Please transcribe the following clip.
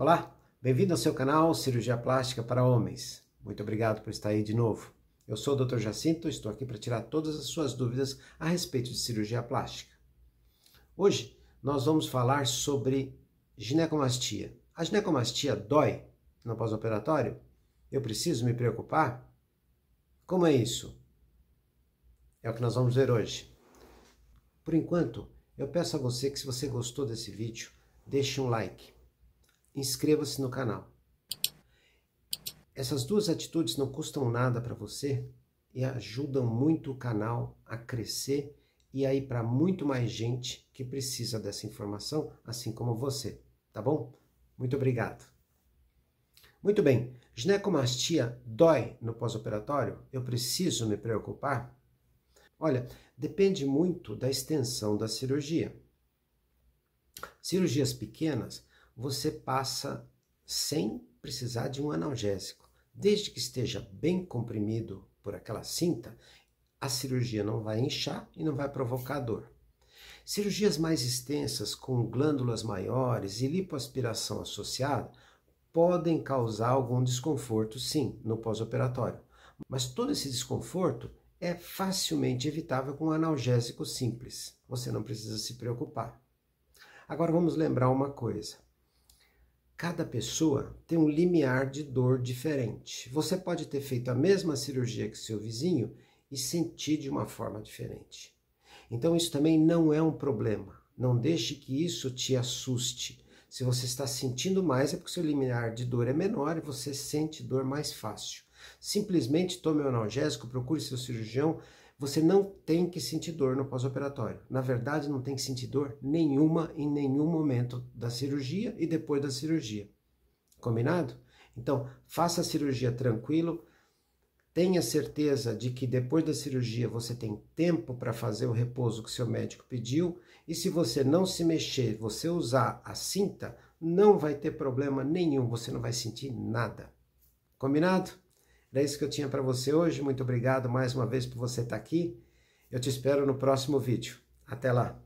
Olá, bem-vindo ao seu canal Cirurgia Plástica para Homens. Muito obrigado por estar aí de novo. Eu sou o Dr. Jacinto, estou aqui para tirar todas as suas dúvidas a respeito de cirurgia plástica. Hoje nós vamos falar sobre ginecomastia. A ginecomastia dói no pós-operatório? Eu preciso me preocupar? Como é isso? É o que nós vamos ver hoje. Por enquanto, eu peço a você que se você gostou desse vídeo, deixe um like inscreva-se no canal. Essas duas atitudes não custam nada para você e ajudam muito o canal a crescer e aí para muito mais gente que precisa dessa informação, assim como você, tá bom? Muito obrigado. Muito bem, ginecomastia dói no pós-operatório? Eu preciso me preocupar? Olha, depende muito da extensão da cirurgia. Cirurgias pequenas você passa sem precisar de um analgésico. Desde que esteja bem comprimido por aquela cinta, a cirurgia não vai inchar e não vai provocar dor. Cirurgias mais extensas, com glândulas maiores e lipoaspiração associada, podem causar algum desconforto, sim, no pós-operatório. Mas todo esse desconforto é facilmente evitável com um analgésico simples. Você não precisa se preocupar. Agora vamos lembrar uma coisa. Cada pessoa tem um limiar de dor diferente. Você pode ter feito a mesma cirurgia que seu vizinho e sentir de uma forma diferente. Então, isso também não é um problema. Não deixe que isso te assuste. Se você está sentindo mais, é porque seu limiar de dor é menor e você sente dor mais fácil. Simplesmente tome o analgésico, procure seu cirurgião você não tem que sentir dor no pós-operatório. Na verdade, não tem que sentir dor nenhuma em nenhum momento da cirurgia e depois da cirurgia. Combinado? Então, faça a cirurgia tranquilo, tenha certeza de que depois da cirurgia você tem tempo para fazer o repouso que seu médico pediu, e se você não se mexer, você usar a cinta, não vai ter problema nenhum, você não vai sentir nada. Combinado? Era é isso que eu tinha para você hoje. Muito obrigado mais uma vez por você estar tá aqui. Eu te espero no próximo vídeo. Até lá!